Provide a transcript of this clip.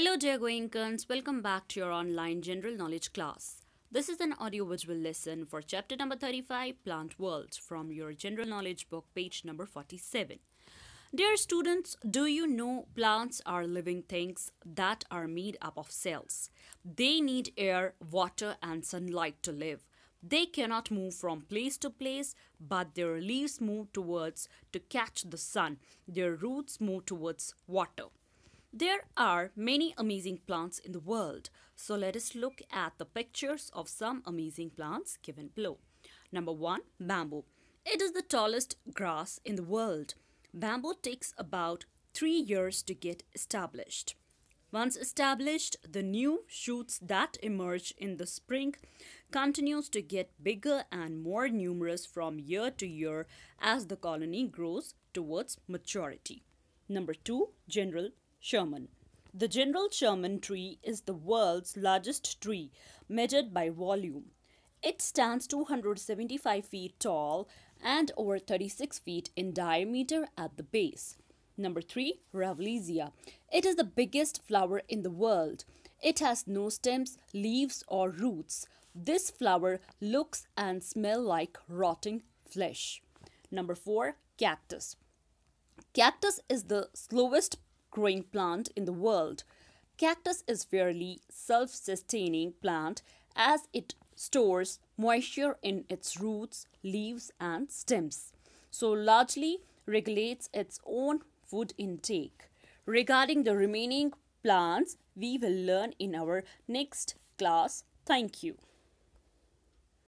Hello dear Goinkerns, welcome back to your online general knowledge class. This is an audio-visual lesson for chapter number 35, Plant World, from your general knowledge book, page number 47. Dear students, do you know plants are living things that are made up of cells? They need air, water and sunlight to live. They cannot move from place to place, but their leaves move towards to catch the sun. Their roots move towards water. There are many amazing plants in the world, so let us look at the pictures of some amazing plants given below. Number 1. Bamboo. It is the tallest grass in the world. Bamboo takes about 3 years to get established. Once established, the new shoots that emerge in the spring continues to get bigger and more numerous from year to year as the colony grows towards maturity. Number 2. General Sherman. The General Sherman tree is the world's largest tree measured by volume. It stands 275 feet tall and over 36 feet in diameter at the base. Number 3. Ravelizia. It is the biggest flower in the world. It has no stems, leaves or roots. This flower looks and smells like rotting flesh. Number 4. Cactus. Cactus is the slowest growing plant in the world. Cactus is fairly self-sustaining plant as it stores moisture in its roots, leaves and stems. So largely regulates its own food intake. Regarding the remaining plants, we will learn in our next class. Thank you.